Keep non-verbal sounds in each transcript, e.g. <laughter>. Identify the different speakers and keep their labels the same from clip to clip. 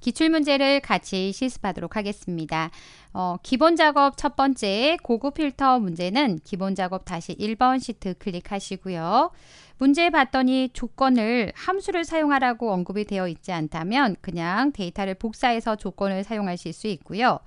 Speaker 1: 기출문제를 같이 실습하도록 하겠습니다. 어, 기본 작업 첫 번째 고급 필터 문제는 기본 작업 다시 1번 시트 클릭하시고요. 문제 봤더니 조건을 함수를 사용하라고 언급이 되어 있지 않다면 그냥 데이터를 복사해서 조건을 사용하실 수 있고요.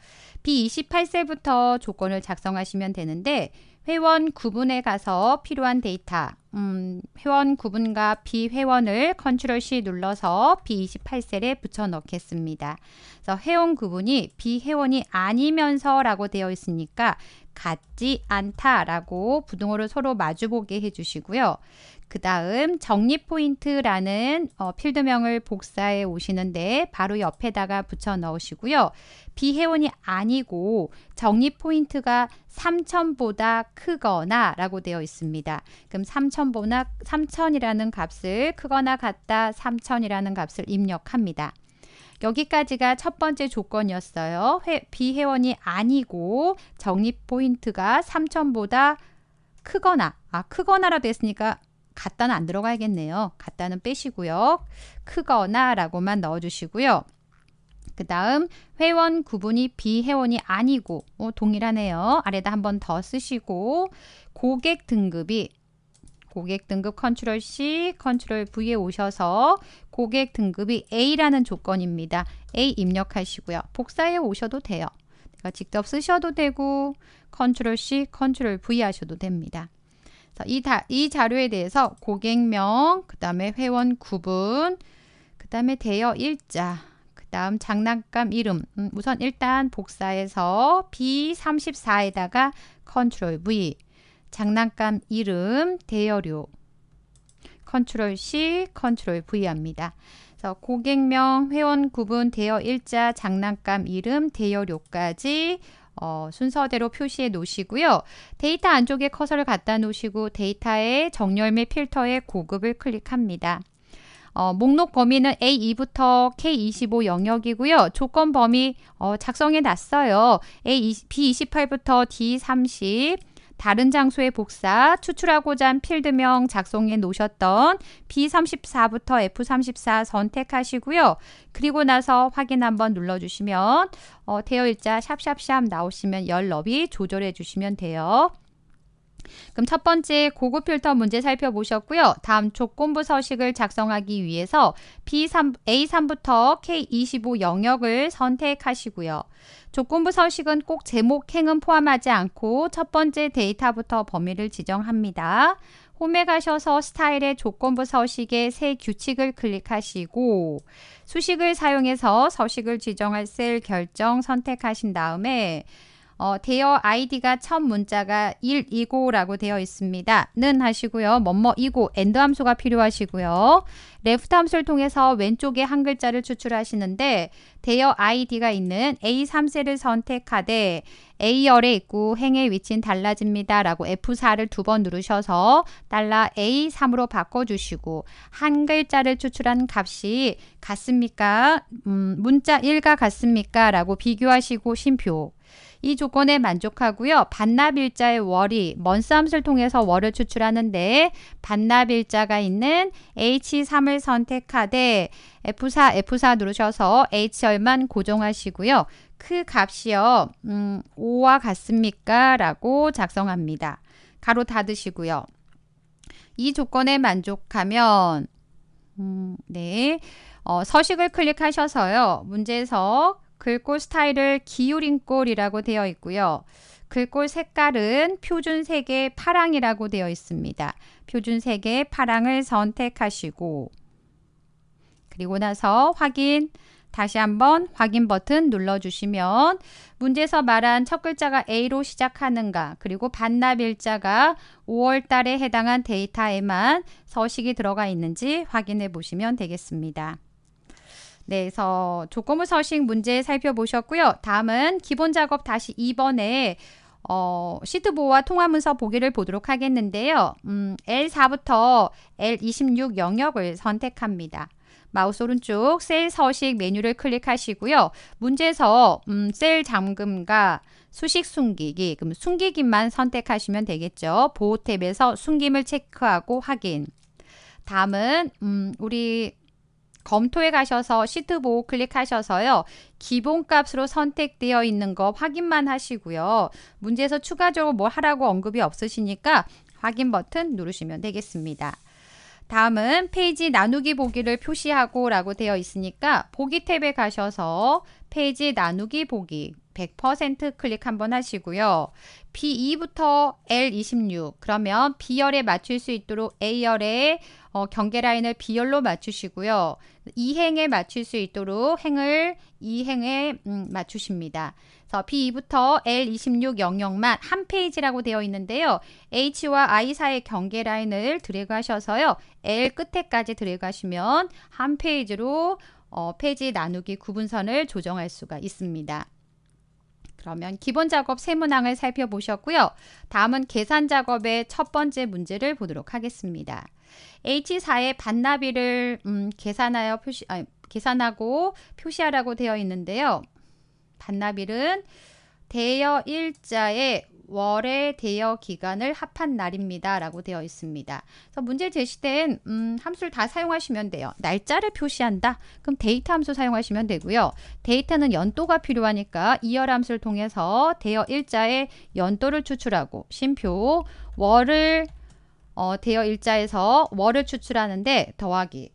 Speaker 1: B28셀부터 조건을 작성하시면 되는데 회원 구분에 가서 필요한 데이터 음, 회원 구분과 비회원을 컨트롤 C 눌러서 B28셀에 붙여 넣겠습니다. 그래서 회원 구분이 비회원이 아니면서 라고 되어 있으니까 같지 않다 라고 부등호를 서로 마주보게 해주시고요. 그 다음 정립 포인트라는 어, 필드명을 복사해 오시는데 바로 옆에다가 붙여 넣으시고요. 비회원이 아니고 정립 포인트가 3,000보다 크거나 라고 되어 있습니다. 그럼 3,000보나 3,000이라는 값을 크거나 같다 3,000이라는 값을 입력합니다. 여기까지가 첫 번째 조건이었어요. 회, 비회원이 아니고 정립 포인트가 3,000보다 크거나 아 크거나라도 했으니까 같다는 안 들어가야겠네요. 같다는 빼시고요. 크거나 라고만 넣어주시고요. 그 다음 회원 구분이 비회원이 아니고 어, 동일하네요. 아래다 한 번 더 쓰시고 고객 등급이 고객 등급 컨트롤 C, 컨트롤 V에 오셔서 고객 등급이 A라는 조건입니다. A 입력하시고요. 복사해 오셔도 돼요. 직접 쓰셔도 되고 컨트롤 C, 컨트롤 V 하셔도 됩니다. 이, 다, 이 자료에 대해서 고객명, 그 다음에 회원 구분, 그 다음에 대여 일자, 그 다음 장난감 이름. 음, 우선 일단 복사해서 B34에다가 컨트롤 V, 장난감 이름, 대여료, 컨트롤 C, 컨트롤 V 합니다. 그래서 고객명, 회원 구분, 대여 일자, 장난감 이름, 대여료까지 어, 순서대로 표시해 놓으시고요. 데이터 안쪽에 커서를 갖다 놓으시고 데이터의 정렬 및 필터의 고급을 클릭합니다. 어, 목록 범위는 A2부터 K25 영역이고요. 조건 범위 어, 작성해 놨어요. A, B28부터 D30, 다른 장소에 복사, 추출하고자 한 필드명 작성해 놓으셨던 B34부터 F34 선택하시고요. 그리고 나서 확인 한번 눌러주시면 어, 대여일자 샵샵샵 나오시면 열 너비 조절해 주시면 돼요. 그럼 첫 번째 고급 필터 문제 살펴보셨고요. 다음 조건부 서식을 작성하기 위해서 B3, A3부터 K25 영역을 선택하시고요. 조건부 서식은 꼭 제목 행은 포함하지 않고 첫 번째 데이터부터 범위를 지정합니다. 홈에 가셔서 스타일의 조건부 서식의 새 규칙을 클릭하시고 수식을 사용해서 서식을 지정할 셀 결정 선택하신 다음에 어, 대여 아이디가 첫 문자가 1이고라고 되어 있습니다. 는 하시고요. 뭐뭐이고 엔드 함수가 필요하시고요. 레프트 함수를 통해서 왼쪽에 한 글자를 추출하시는데 대여 아이디가 있는 A3셀을 선택하되 A열에 있고 행의 위치는 달라집니다. 라고 F4를 두 번 누르셔서 달러 A3으로 바꿔주시고 한 글자를 추출한 값이 같습니까? 음, 문자 1과 같습니까? 라고 비교하시고 심표 이 조건에 만족하고요. 반납일자의 월이 먼싸움을 통해서 월을 추출하는데 반납일자가 있는 H3을 선택하되 F4, F4 누르셔서 H열만 고정하시고요. 그 값이요. 음, 5와 같습니까? 라고 작성합니다. 가로 닫으시고요. 이 조건에 만족하면 음, 네. 어, 서식을 클릭하셔서요. 문제에서 글꼴 스타일을 기울인 꼴이라고 되어 있고요. 글꼴 색깔은 표준색의 파랑이라고 되어 있습니다. 표준색의 파랑을 선택하시고 그리고 나서 확인 다시 한번 확인 버튼 눌러주시면 문제에서 말한 첫 글자가 A로 시작하는가 그리고 반납 일자가 5월 달에 해당한 데이터에만 서식이 들어가 있는지 확인해 보시면 되겠습니다. 네, 그래서 조건부 서식 문제 살펴보셨고요. 다음은 기본 작업 다시 2번에 어, 시트보와 통화문서 보기를 보도록 하겠는데요. 음, L4부터 L26 영역을 선택합니다. 마우스 오른쪽 셀 서식 메뉴를 클릭하시고요. 문제에서 음, 셀 잠금과 수식 숨기기, 그럼 숨기기만 선택하시면 되겠죠. 보호 탭에서 숨김을 체크하고 확인. 다음은 음, 우리 검토에 가셔서 시트 보호 클릭하셔서요. 기본값으로 선택되어 있는 거 확인만 하시고요. 문제에서 추가적으로 뭐 하라고 언급이 없으시니까 확인 버튼 누르시면 되겠습니다. 다음은 페이지 나누기 보기를 표시하고 라고 되어 있으니까 보기 탭에 가셔서 페이지 나누기 보기 100% 클릭 한번 하시고요. B2부터 L26 그러면 B열에 맞출 수 있도록 A열의 어, 경계 라인을 B열로 맞추시고요. 이행에 맞출 수 있도록 행을 이행에 음, 맞추십니다. 그래서 B2부터 L26 영역만 한 페이지라고 되어 있는데요. H와 I 사이의 경계 라인을 드래그하셔서요. L 끝에까지 드래그하시면 한 페이지로 어, 페이지 나누기 구분선을 조정할 수가 있습니다. 그러면 기본 작업 세 문항을 살펴보셨고요. 다음은 계산 작업의 첫 번째 문제를 보도록 하겠습니다. H4의 반납일을 음, 계산하여 표시 아니, 계산하고 표시하라고 되어 있는데요. 반납일은 대여 일자에 월의 대여 기간을 합한 날입니다. 라고 되어 있습니다. 그래서 문제 제시된 음, 함수를 다 사용하시면 돼요. 날짜를 표시한다? 그럼 데이터 함수 사용하시면 되고요. 데이터는 연도가 필요하니까 이열 함수를 통해서 대여 일자의 연도를 추출하고 심표 월을 어, 대여 일자에서 월을 추출하는데 더하기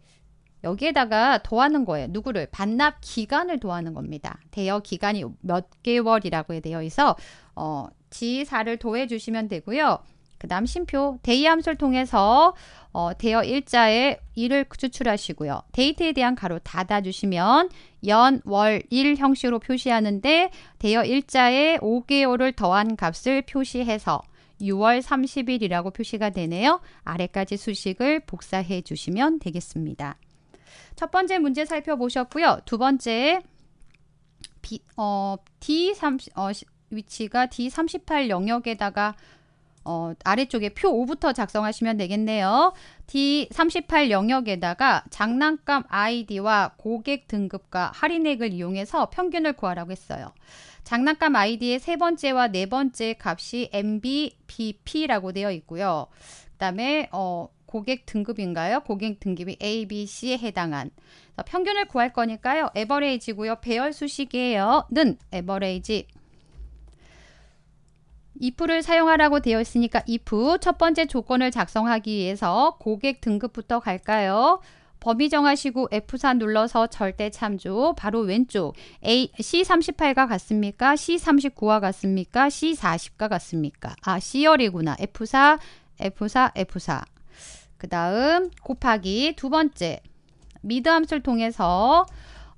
Speaker 1: 여기에다가 더하는 거예요. 누구를? 반납 기간을 더하는 겁니다. 대여 기간이 몇 개월이라고 되어 있어 어, G4를 더해 주시면 되고요. 그 다음 심표 대이함수를 통해서 어, 대여 일자의 일을 추출하시고요. 데이트에 대한 가로 닫아 주시면 연, 월, 일 형식으로 표시하는데 대여 일자의 5개월을 더한 값을 표시해서 6월 30일이라고 표시가 되네요. 아래까지 수식을 복사해 주시면 되겠습니다. 첫 번째 문제 살펴보셨고요. 두 번째 B, 어, D30 어, 위치가 D38 영역에다가 어, 아래쪽에 표 5부터 작성하시면 되겠네요. D38 영역에다가 장난감 아이디와 고객 등급과 할인액을 이용해서 평균을 구하라고 했어요. 장난감 아이디의 세 번째와 네 번째 값이 MBBP라고 되어 있고요. 그다음에 어, 고객 등급인가요? 고객 등급이 A, B, C에 해당한 평균을 구할 거니까요. 에버레이지고요. 배열 수식이에요. 는 에버레이지 if를 사용하라고 되어 있으니까 if 첫 번째 조건을 작성하기 위해서 고객 등급부터 갈까요? 범위 정하시고 F4 눌러서 절대 참조 바로 왼쪽 A, C38과 같습니까? C39와 같습니까? C40과 같습니까? 아 C열이구나. F4, F4, F4. 그 다음 곱하기 두 번째 미드 함수를 통해서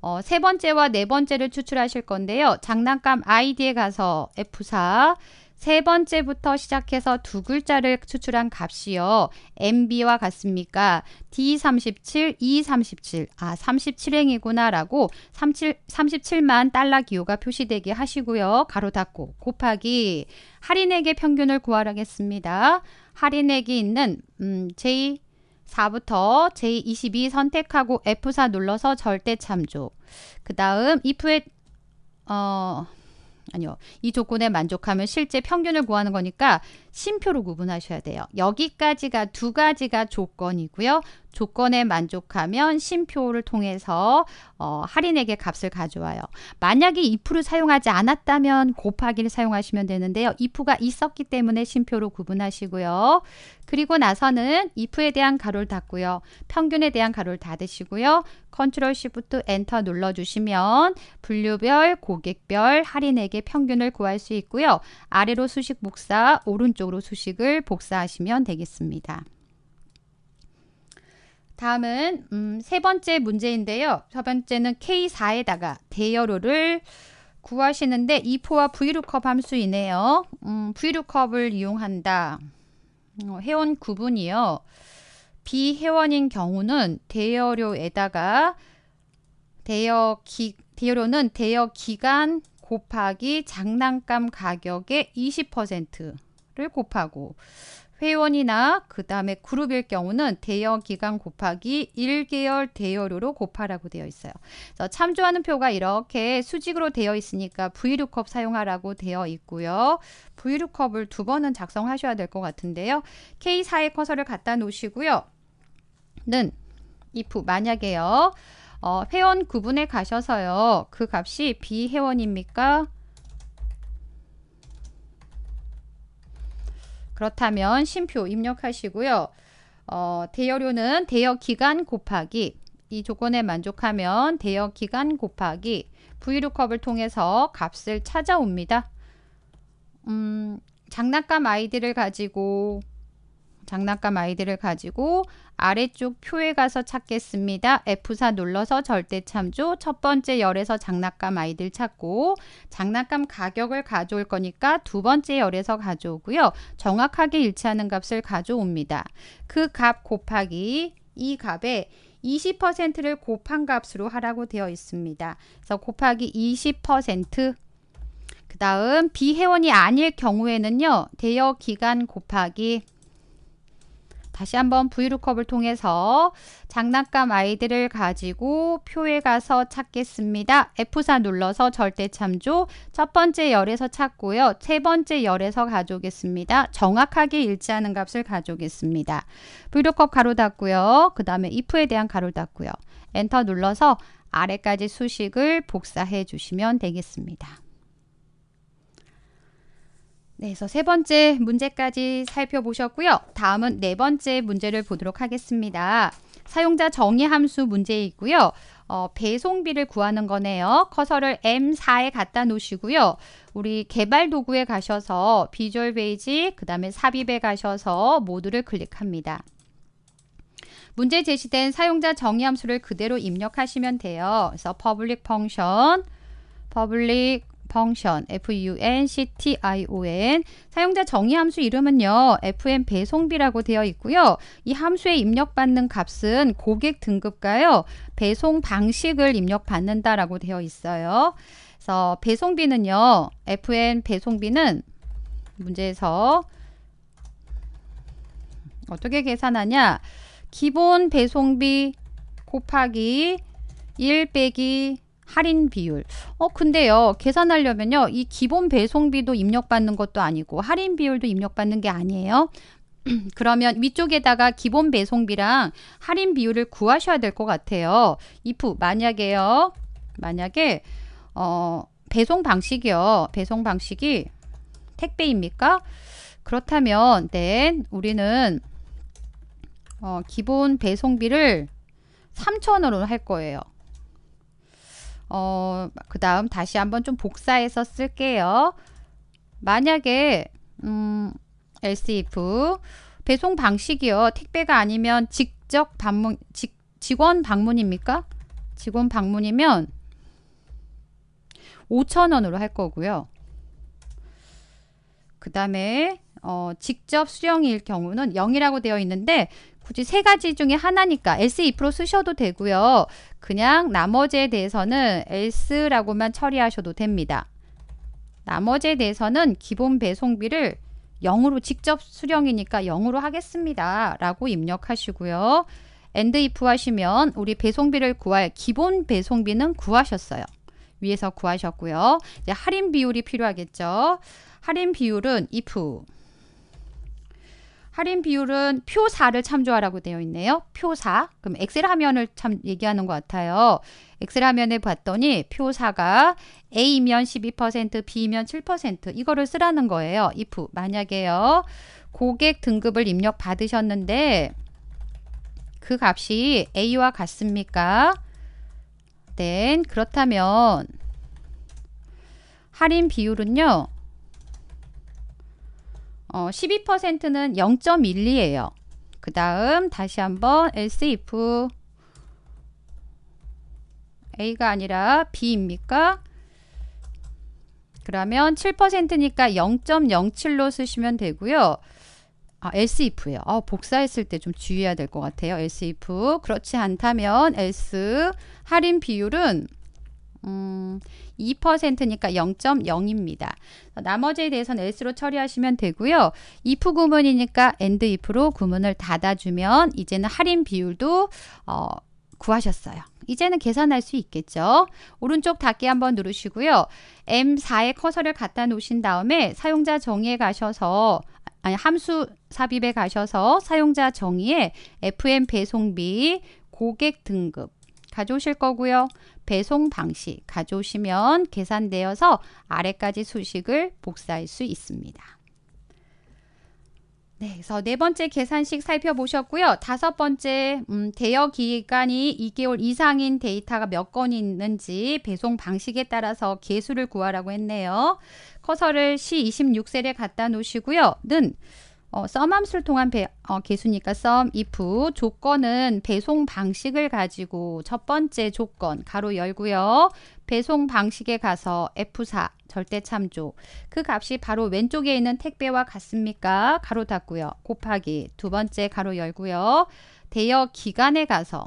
Speaker 1: 어, 세 번째와 네 번째를 추출하실 건데요. 장난감 아이디에 가서 F4 세 번째부터 시작해서 두 글자를 추출한 값이요. MB와 같습니까? D37, E37. 아, 37행이구나 라고 37, 37만 달러 기호가 표시되게 하시고요. 가로 닫고 곱하기 할인액의 평균을 구하라겠습니다. 할인액이 있는 음, J 4부터 J22 선택하고 F4 눌러서 절대 참조. 그 다음 if에 어 아니요. 이 조건에 만족하면 실제 평균을 구하는 거니까 심표로 구분하셔야 돼요. 여기까지가 두 가지가 조건이고요. 조건에 만족하면 심표를 통해서 어, 할인액의 값을 가져와요. 만약에 if를 사용하지 않았다면 곱하기를 사용하시면 되는데요. if가 있었기 때문에 심표로 구분하시고요. 그리고 나서는 if에 대한 가로를 닫고요. 평균에 대한 가로를 닫으시고요. 컨트롤 시프트 엔터 눌러주시면 분류별, 고객별, 할인액의 평균을 구할 수 있고요. 아래로 수식 복사, 오른쪽으로 수식을 복사하시면 되겠습니다. 다음은 음, 세 번째 문제인데요. 첫 번째는 K4에다가 대여로를 구하시는데 이포와 v l o o 함수이네요. 음, v 룩 o 을 이용한다. 어, 회원 구분이요. 비회원인 경우는 대여료에다가 대여 기, 대여료는 대여 기간 곱하기 장난감 가격의 20%를 곱하고 회원이나 그 다음에 그룹일 경우는 대여 기간 곱하기 1개월 대여료로 곱하라고 되어 있어요. 그래서 참조하는 표가 이렇게 수직으로 되어 있으니까 VLOOKUP 사용하라고 되어 있고요. VLOOKUP을 두 번은 작성하셔야 될 것 같은데요. k 4의 커서를 갖다 놓으시고요. 는 if 만약에요. 어, 회원 구분에 가셔서요. 그 값이 비회원입니까? 그렇다면 심표 입력하시고요. 어, 대여료는 대여 기간 곱하기 이 조건에 만족하면 대여 기간 곱하기 v l o o 을 통해서 값을 찾아옵니다. 음, 장난감 아이디를 가지고 장난감 아이디를 가지고 아래쪽 표에 가서 찾겠습니다. F4 눌러서 절대 참조 첫 번째 열에서 장난감 아이들 찾고 장난감 가격을 가져올 거니까 두 번째 열에서 가져오고요. 정확하게 일치하는 값을 가져옵니다. 그 값 곱하기 이 값에 20%를 곱한 값으로 하라고 되어 있습니다. 그래서 곱하기 20%그 다음 비회원이 아닐 경우에는요. 대여 기간 곱하기 다시 한번 브이룩 o 을 통해서 장난감 아이들을 가지고 표에 가서 찾겠습니다. F4 눌러서 절대참조 첫 번째 열에서 찾고요. 세 번째 열에서 가져오겠습니다. 정확하게 일치하는 값을 가져오겠습니다. v l o o 가로 닫고요. 그 다음에 if에 대한 가로 닫고요. 엔터 눌러서 아래까지 수식을 복사해 주시면 되겠습니다. 네, 그래서 세 번째 문제까지 살펴보셨고요. 다음은 네 번째 문제를 보도록 하겠습니다. 사용자 정의 함수 문제이고요. 어, 배송비를 구하는 거네요. 커서를 M4에 갖다 놓으시고요. 우리 개발 도구에 가셔서 비주얼 베이지, 그 다음에 삽입에 가셔서 모두를 클릭합니다. 문제 제시된 사용자 정의 함수를 그대로 입력하시면 돼요. 그래서 public function, public function, f-u-n-c-t-i-o-n 사용자 정의 함수 이름은요. fm 배송비라고 되어 있고요. 이 함수에 입력받는 값은 고객 등급가요. 배송 방식을 입력받는다라고 되어 있어요. 그래서 배송비는요. fm 배송비는 문제에서 어떻게 계산하냐 기본 배송비 곱하기 1 빼기 할인 비율. 어, 근데요, 계산하려면요, 이 기본 배송비도 입력받는 것도 아니고, 할인 비율도 입력받는 게 아니에요. <clears throat> 그러면 위쪽에다가 기본 배송비랑 할인 비율을 구하셔야 될 것 같아요. if 만약에요. 만약에 어 배송 방식이요. 배송 방식이 택배입니까? 그렇다면 네, 우리는 어 기본 배송비를 3천원으로할 거예요. 어, 그 다음 다시 한번 좀 복사해서 쓸게요. 만약에 음, else if 배송 방식이요. 택배가 아니면 직접 방문 직, 직원 방문입니까? 직원 방문이면 5천원으로 할 거고요. 그 다음에 어, 직접 수령일 경우는 0이라고 되어 있는데 굳이 세 가지 중에 하나니까 s if로 쓰셔도 되고요. 그냥 나머지에 대해서는 else라고만 처리하셔도 됩니다. 나머지에 대해서는 기본 배송비를 0으로 직접 수령이니까 0으로 하겠습니다. 라고 입력하시고요. and if 하시면 우리 배송비를 구할 기본 배송비는 구하셨어요. 위에서 구하셨고요. 이제 할인 비율이 필요하겠죠. 할인 비율은 if 할인 비율은 표사를 참조하라고 되어 있네요. 표사. 그럼 엑셀 화면을 참 얘기하는 것 같아요. 엑셀 화면에 봤더니 표사가 A면 12%, B면 7% 이거를 쓰라는 거예요. if 만약에요. 고객 등급을 입력 받으셨는데 그 값이 A와 같습니까? 네, 그렇다면 할인 비율은요. 어, 12%는 0.12예요. 그 다음 다시 한번 else if a가 아니라 b입니까? 그러면 7%니까 0.07로 쓰시면 되고요. 아, else if예요. 아, 복사했을 때 좀 주의해야 될 것 같아요. else if 그렇지 않다면 else 할인 비율은 음, 2%니까 0.0입니다. 나머지에 대해서는 else로 처리하시면 되고요. if 구문이니까 and if로 구문을 닫아주면 이제는 할인 비율도 어, 구하셨어요. 이제는 계산할 수 있겠죠. 오른쪽 닫기 한번 누르시고요. m 4의 커서를 갖다 놓으신 다음에 사용자 정의에 가셔서 아니 함수 삽입에 가셔서 사용자 정의에 FM 배송비 고객 등급 가져오실 거고요. 배송 방식 가져오시면 계산되어서 아래까지 수식을 복사할 수 있습니다. 네, 그래서 네 번째 계산식 살펴보셨고요. 다섯 번째 음, 대여 기간이 2개월 이상인 데이터가 몇 건 있는지 배송 방식에 따라서 개수를 구하라고 했네요. 커서를 C26셀에 갖다 놓으시고요. 는 어, 썸함수를 통한 배, 어, 개수니까 썸, if 조건은 배송 방식을 가지고 첫 번째 조건 가로 열고요. 배송 방식에 가서 F4 절대 참조 그 값이 바로 왼쪽에 있는 택배와 같습니까? 가로 닫고요. 곱하기 두 번째 가로 열고요. 대여 기간에 가서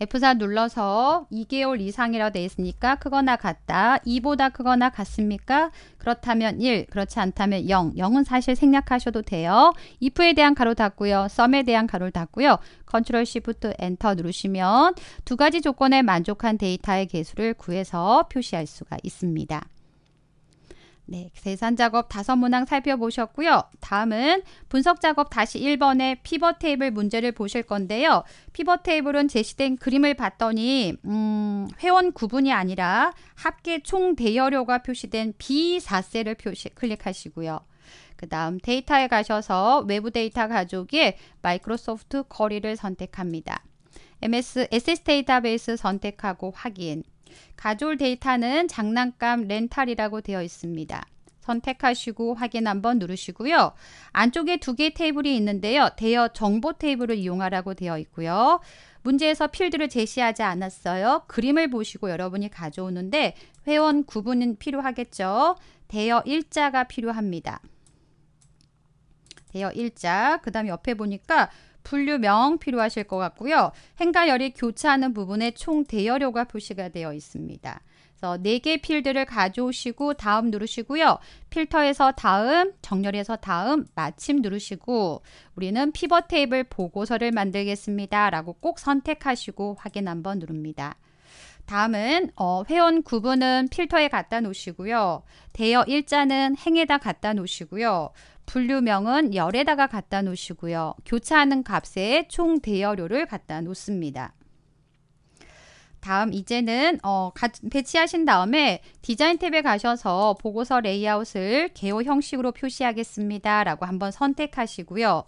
Speaker 1: F4 눌러서 2개월 이상이라고 되어 있으니까 크거나 같다. 2보다 크거나 같습니까? 그렇다면 1, 그렇지 않다면 0. 0은 사실 생략하셔도 돼요. if에 대한 가로 닫고요. s u m 에 대한 가로를 닫고요. 컨트롤 시프트 엔터 누르시면 두 가지 조건에 만족한 데이터의 개수를 구해서 표시할 수가 있습니다. 네, 계산 작업 다섯 문항 살펴보셨고요. 다음은 분석 작업 다시 1번의 피벗 테이블 문제를 보실 건데요. 피벗 테이블은 제시된 그림을 봤더니 음, 회원 구분이 아니라 합계 총 대여료가 표시된 B4세를 표시 클릭하시고요. 그 다음 데이터에 가셔서 외부 데이터 가족의 마이크로소프트 거리를 선택합니다. MS SS 데이터베이스 선택하고 확인. 가졸 데이터는 장난감 렌탈이라고 되어 있습니다. 선택하시고 확인 한번 누르시고요. 안쪽에 두 개의 테이블이 있는데요. 대여 정보 테이블을 이용하라고 되어 있고요. 문제에서 필드를 제시하지 않았어요. 그림을 보시고 여러분이 가져오는데 회원 구분은 필요하겠죠. 대여 일자가 필요합니다. 대여 일자. 그다음 옆에 보니까 분류명 필요하실 것 같고요. 행과 열이 교차하는 부분에 총 대여료가 표시가 되어 있습니다. 그래서 4개 필드를 가져오시고 다음 누르시고요. 필터에서 다음, 정렬에서 다음, 마침 누르시고 우리는 피벗 테이블 보고서를 만들겠습니다. 라고 꼭 선택하시고 확인 한번 누릅니다. 다음은 어, 회원 구분은 필터에 갖다 놓으시고요. 대여 일자는 행에다 갖다 놓으시고요. 분류명은 열에다가 갖다 놓으시고요. 교차하는 값에 총 대여료를 갖다 놓습니다. 다음 이제는 어, 배치하신 다음에 디자인 탭에 가셔서 보고서 레이아웃을 개호 형식으로 표시하겠습니다. 라고 한번 선택하시고요.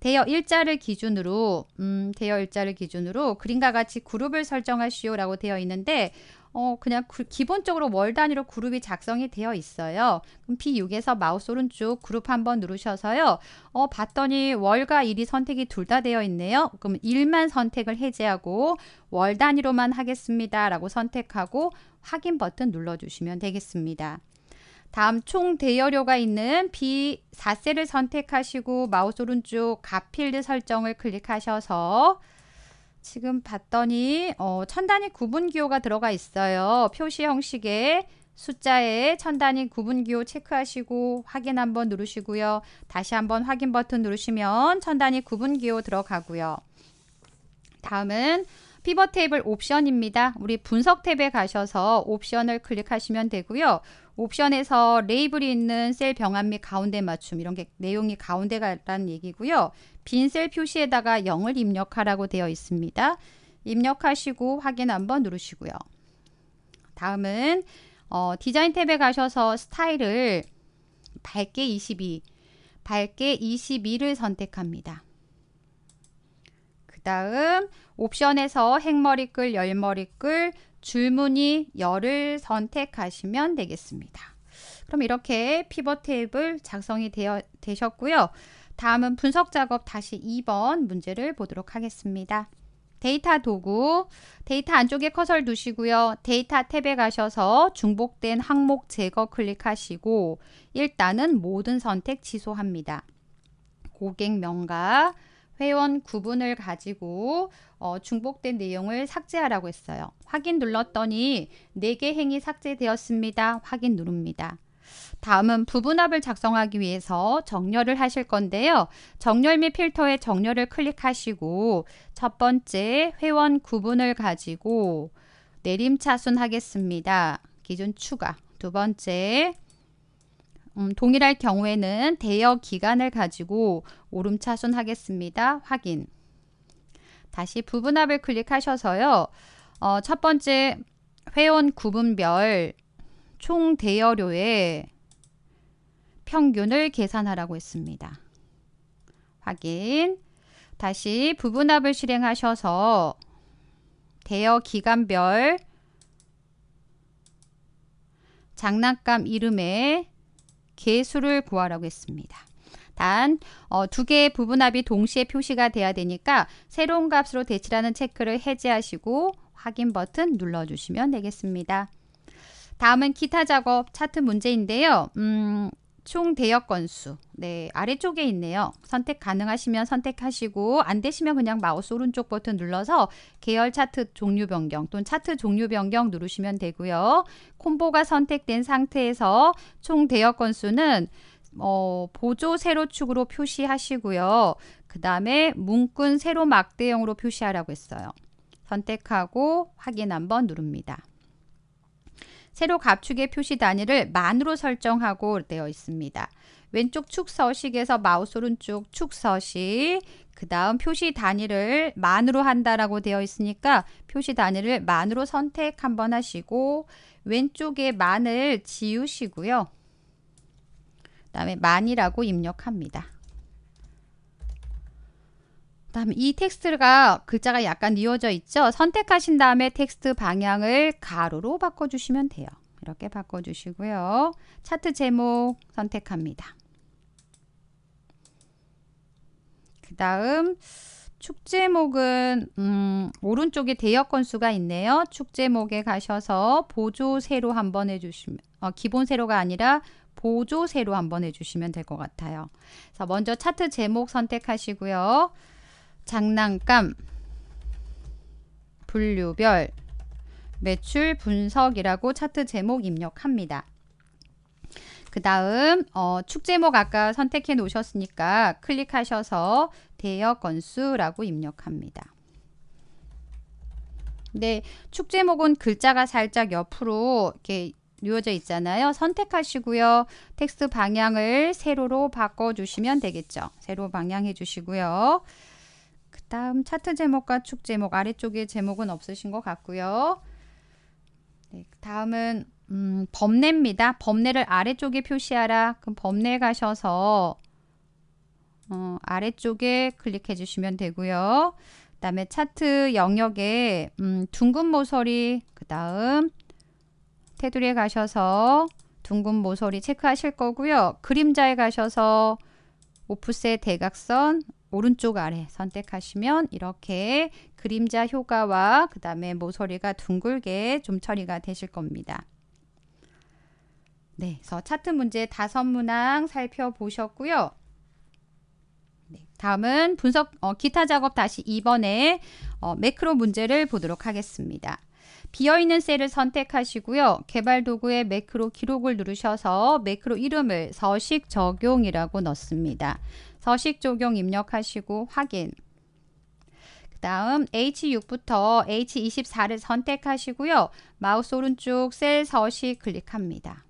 Speaker 1: 대여 일자를 기준으로 음, 대여 일자를 기준으로 그림과 같이 그룹을 설정하시오 라고 되어 있는데 어, 그냥 구, 기본적으로 월 단위로 그룹이 작성이 되어 있어요. 그럼 P6에서 마우스 오른쪽 그룹 한번 누르셔서요. 어, 봤더니 월과 일이 선택이 둘 다 되어 있네요. 그럼 일만 선택을 해제하고 월 단위로만 하겠습니다. 라고 선택하고 확인 버튼 눌러주시면 되겠습니다. 다음 총 대여료가 있는 B4셀을 선택하시고 마우스 오른쪽 가필드 설정을 클릭하셔서 지금 봤더니 어, 천 단위 구분 기호가 들어가 있어요. 표시 형식에 숫자에 천 단위 구분 기호 체크하시고 확인 한번 누르시고요. 다시 한번 확인 버튼 누르시면 천 단위 구분 기호 들어가고요. 다음은 피벗 테이블 옵션입니다. 우리 분석 탭에 가셔서 옵션을 클릭하시면 되고요. 옵션에서 레이블이 있는 셀 병합 및 가운데 맞춤 이런 게 내용이 가운데가란 얘기고요. 빈셀 표시에다가 0을 입력하라고 되어 있습니다. 입력하시고 확인 한번 누르시고요. 다음은 어, 디자인 탭에 가셔서 스타일을 밝게 22, 밝게 22를 선택합니다. 그 다음 옵션에서 행머리글, 열머리글, 줄무늬, 열을 선택하시면 되겠습니다. 그럼 이렇게 피벗 테이 작성이 되어, 되셨고요. 다음은 분석 작업 다시 2번 문제를 보도록 하겠습니다. 데이터 도구, 데이터 안쪽에 커서를 두시고요. 데이터 탭에 가셔서 중복된 항목 제거 클릭하시고 일단은 모든 선택 취소합니다. 고객 명가, 회원 구분을 가지고 어, 중복된 내용을 삭제하라고 했어요. 확인 눌렀더니 4개 행이 삭제되었습니다. 확인 누릅니다. 다음은 부분합을 작성하기 위해서 정렬을 하실 건데요. 정렬 및필터의 정렬을 클릭하시고 첫 번째 회원 구분을 가지고 내림차순 하겠습니다. 기준 추가 두 번째 음, 동일할 경우에는 대여 기간을 가지고 오름차순 하겠습니다. 확인 다시 부분합을 클릭하셔서요. 어, 첫 번째 회원 구분별 총 대여료의 평균을 계산하라고 했습니다. 확인. 다시 부분합을 실행하셔서 대여 기간별 장난감 이름의 개수를 구하라고 했습니다. 단, 어, 두 개의 부분합이 동시에 표시가 돼야 되니까 새로운 값으로 대치라는 체크를 해제하시고 확인 버튼 눌러주시면 되겠습니다. 다음은 기타 작업 차트 문제인데요. 음, 총 대역 건수. 네, 아래쪽에 있네요. 선택 가능하시면 선택하시고 안 되시면 그냥 마우스 오른쪽 버튼 눌러서 계열 차트 종류 변경 또는 차트 종류 변경 누르시면 되고요. 콤보가 선택된 상태에서 총 대역 건수는 어, 보조 세로축으로 표시하시고요. 그 다음에 문근 세로 막대형으로 표시하라고 했어요. 선택하고 확인 한번 누릅니다. 세로 갑축의 표시 단위를 만으로 설정하고 되어 있습니다. 왼쪽 축서식에서 마우스 오른쪽 축서식 그 다음 표시 단위를 만으로 한다라고 되어 있으니까 표시 단위를 만으로 선택 한번 하시고 왼쪽에 만을 지우시고요. 그 다음에 만이라고 입력합니다. 다음 이 텍스트가 글자가 약간 이어져 있죠. 선택하신 다음에 텍스트 방향을 가로로 바꿔주시면 돼요. 이렇게 바꿔주시고요. 차트 제목 선택합니다. 그 다음 축제목은 음, 오른쪽에 대여 건수가 있네요. 축제목에 가셔서 보조 세로 한번 해주시면 어, 기본 세로가 아니라 보조 세로 한번 해주시면 될 것 같아요. 자, 먼저 차트 제목 선택하시고요. 장난감, 분류별, 매출 분석이라고 차트 제목 입력합니다. 그 다음 어, 축 제목 아까 선택해 놓으셨으니까 클릭하셔서 대여 건수라고 입력합니다. 근축 제목은 글자가 살짝 옆으로 이렇게 놓여져 있잖아요. 선택하시고요. 텍스트 방향을 세로로 바꿔주시면 되겠죠. 세로 방향 해주시고요. 다음 차트 제목과 축 제목 아래쪽에 제목은 없으신 것 같고요. 네, 다음은 음, 범례입니다. 범례를 아래쪽에 표시하라. 그럼 범례 가셔서 어, 아래쪽에 클릭해 주시면 되고요. 그 다음에 차트 영역에 음, 둥근 모서리 그 다음 테두리에 가셔서 둥근 모서리 체크하실 거고요. 그림자에 가셔서 오프셋 대각선 오른쪽 아래 선택하시면 이렇게 그림자 효과와 그 다음에 모서리가 둥글게 좀 처리가 되실 겁니다. 네, 그래서 차트 문제 다섯 문항 살펴보셨고요. 네, 다음은 분석 어, 기타 작업 다시 2번에 어, 매크로 문제를 보도록 하겠습니다. 비어있는 셀을 선택하시고요. 개발 도구의 매크로 기록을 누르셔서 매크로 이름을 서식 적용이라고 넣습니다. 서식 적용 입력하시고 확인. 그 다음 H6부터 H24를 선택하시고요. 마우스 오른쪽 셀 서식 클릭합니다.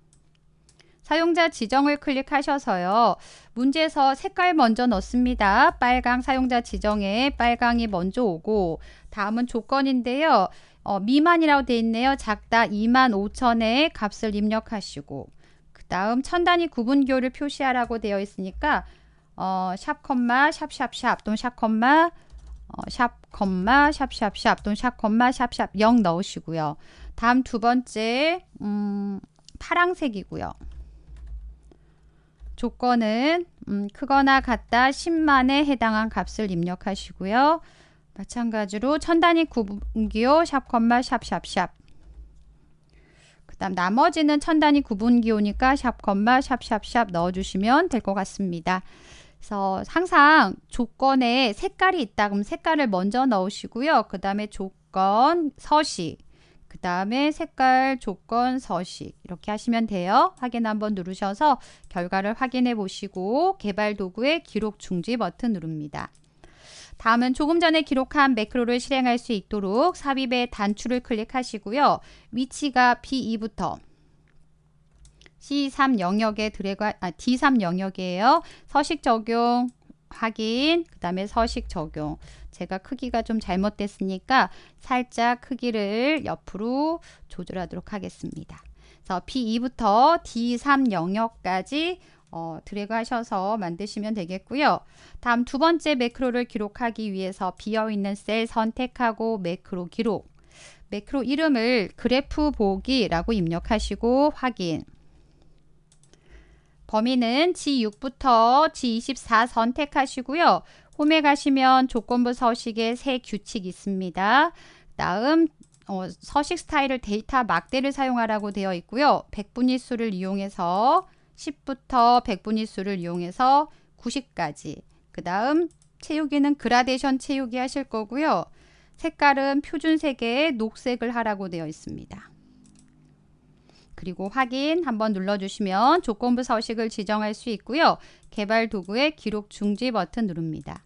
Speaker 1: 사용자 지정을 클릭하셔서요. 문제에서 색깔 먼저 넣습니다. 빨강 사용자 지정에 빨강이 먼저 오고 다음은 조건인데요. 어, 미만이라고 되어 있네요. 작다 2 5 0 0 0의 값을 입력하시고 그 다음 천 단위 구분교를 표시하라고 되어 있으니까 어, 샵 컴마 샵샵샵 또는 샵 컴마 어, 샵 컴마 샵샵샵 또는 샵 컴마 샵샵 0 넣으시고요. 다음 두 번째 음, 파랑색이고요. 조건은 음, 크거나 같다 10만에 해당한 값을 입력하시고요. 마찬가지로 천 단위 구분기호 샵 컴마 샵샵샵 그 다음 나머지는 천 단위 구분기호니까 샵 컴마 샵샵샵 넣어주시면 될 것 같습니다. 그래서 항상 조건에 색깔이 있다 그럼 색깔을 먼저 넣으시고요. 그 다음에 조건, 서식, 그 다음에 색깔, 조건, 서식 이렇게 하시면 돼요. 확인 한번 누르셔서 결과를 확인해 보시고 개발 도구의 기록 중지 버튼 누릅니다. 다음은 조금 전에 기록한 매크로를 실행할 수 있도록 삽입의 단추를 클릭하시고요. 위치가 B2부터 C3 영역에 드래그 아, D3 영역이에요. 서식 적용 확인, 그 다음에 서식 적용. 제가 크기가 좀 잘못됐으니까 살짝 크기를 옆으로 조절하도록 하겠습니다. 그래서 P2부터 D3 영역까지 어, 드래그 하셔서 만드시면 되겠고요. 다음 두 번째 매크로를 기록하기 위해서 비어있는 셀 선택하고 매크로 기록. 매크로 이름을 그래프 보기라고 입력하시고 확인. 범위는 G6부터 G24 선택하시고요. 홈에 가시면 조건부 서식의 새 규칙이 있습니다. 다음 어, 서식 스타일을 데이터 막대를 사용하라고 되어 있고요. 백분위 수를 이용해서 10부터 백분위 수를 이용해서 90까지 그 다음 채우기는 그라데이션 채우기 하실 거고요. 색깔은 표준색의 녹색을 하라고 되어 있습니다. 그리고 확인 한번 눌러주시면 조건부 서식을 지정할 수 있고요. 개발 도구의 기록 중지 버튼 누릅니다.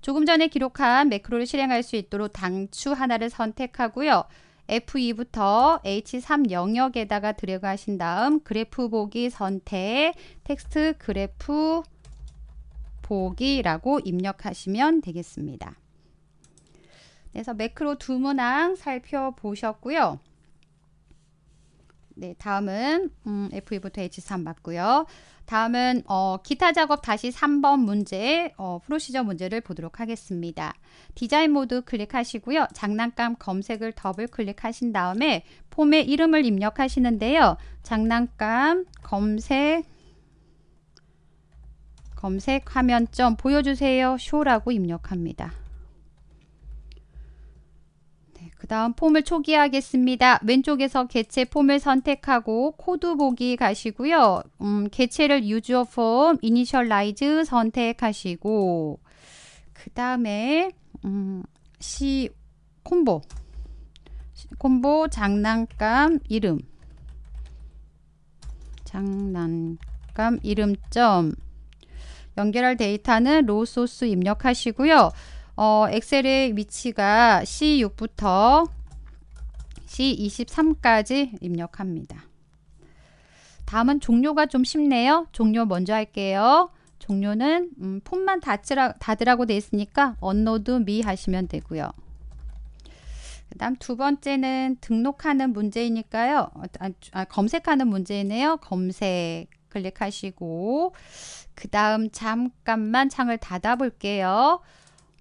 Speaker 1: 조금 전에 기록한 매크로를 실행할 수 있도록 당추 하나를 선택하고요. F2부터 H3 영역에다가 드래그 하신 다음 그래프 보기 선택, 텍스트 그래프 보기라고 입력하시면 되겠습니다. 그래서 매크로 두 문항 살펴보셨고요. 네, 다음은 음, F2부터 H3 e 맞고요. 다음은 어, 기타 작업 다시 3번 문제, 어, 프로시저 문제를 보도록 하겠습니다. 디자인 모드 클릭하시고요. 장난감 검색을 더블 클릭하신 다음에 폼에 이름을 입력하시는데요. 장난감 검색 검색 화면점 보여주세요 쇼라고 입력합니다. 그 다음 폼을 초기화하겠습니다. 왼쪽에서 개체 폼을 선택하고 코드 보기 가시고요. 음, 개체를 유저 폼 이니셜라이즈 선택하시고 그 다음에 음, C 콤보 콤보 장난감 이름 장난감 이름점 연결할 데이터는 로 소스 입력하시고요. 어, 엑셀의 위치가 C6부터 C23까지 입력합니다. 다음은 종료가 좀 쉽네요. 종료 먼저 할게요. 종료는 음, 폰만 닫으라, 닫으라고 돼 있으니까 언노드 미 하시면 되고요. 그 다음 두 번째는 등록하는 문제이니까요. 아, 아, 검색하는 문제이네요. 검색 클릭하시고 그 다음 잠깐만 창을 닫아 볼게요.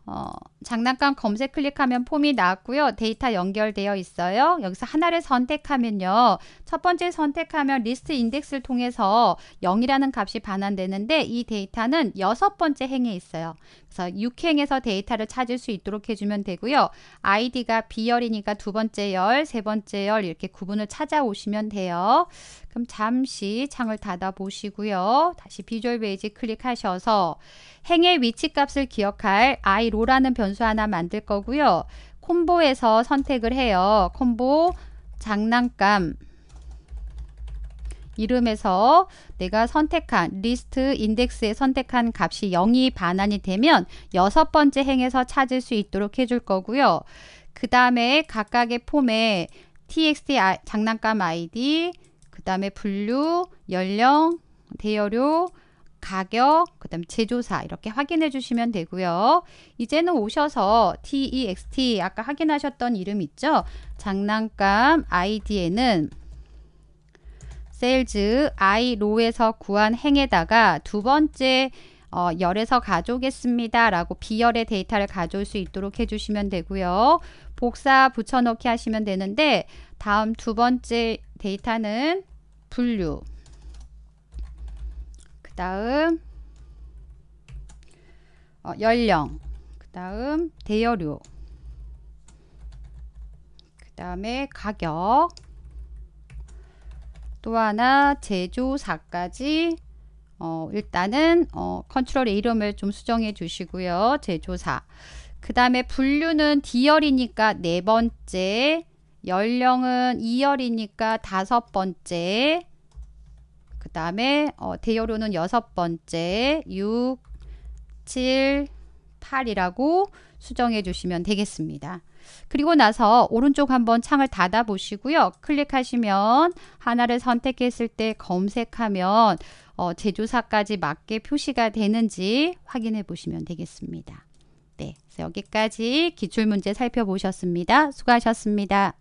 Speaker 1: 어, 장난감 검색 클릭하면 폼이 나왔고요. 데이터 연결되어 있어요. 여기서 하나를 선택하면요. 첫 번째 선택하면 리스트 인덱스를 통해서 0이라는 값이 반환되는데 이 데이터는 여섯 번째 행에 있어요. 그래서 육행에서 데이터를 찾을 수 있도록 해주면 되고요. 아이가 B열이니까 두 번째 열, 세 번째 열 이렇게 구분을 찾아오시면 돼요. 그럼 잠시 창을 닫아 보시고요. 다시 비주얼 베이지 클릭하셔서 행의 위치값을 기억할 i로라는 변수 하나 만들 거고요. 콤보에서 선택을 해요. 콤보 장난감 이름에서 내가 선택한 리스트 인덱스에 선택한 값이 0이 반환이 되면 여섯 번째 행에서 찾을 수 있도록 해줄 거고요. 그 다음에 각각의 폼에 txt 아, 장난감 아이디, 그 다음에 분류, 연령, 대여료, 가격, 그 다음 제조사 이렇게 확인해 주시면 되고요. 이제는 오셔서 t x t 아까 확인하셨던 이름 있죠? 장난감 아이디에는 셀즈 아이로에서 구한 행에다가 두 번째 어, 열에서 가져오겠습니다. 라고 비열의 데이터를 가져올 수 있도록 해주시면 되고요. 복사 붙여넣기 하시면 되는데 다음 두 번째 데이터는 분류 그 다음 어, 연령 그 다음 대여료 그 다음에 가격 또 하나 제조사까지 어, 일단은 어, 컨트롤 의 이름을 좀 수정해 주시고요. 제조사. 그 다음에 분류는 D열이니까 네 번째, 연령은 2열이니까 다섯 번째, 그 다음에 어, 대여료는 여섯 번째, 6, 7, 8이라고 수정해 주시면 되겠습니다. 그리고 나서 오른쪽 한번 창을 닫아 보시고요. 클릭하시면 하나를 선택했을 때 검색하면 어, 제조사까지 맞게 표시가 되는지 확인해 보시면 되겠습니다. 네, 여기까지 기출문제 살펴보셨습니다. 수고하셨습니다.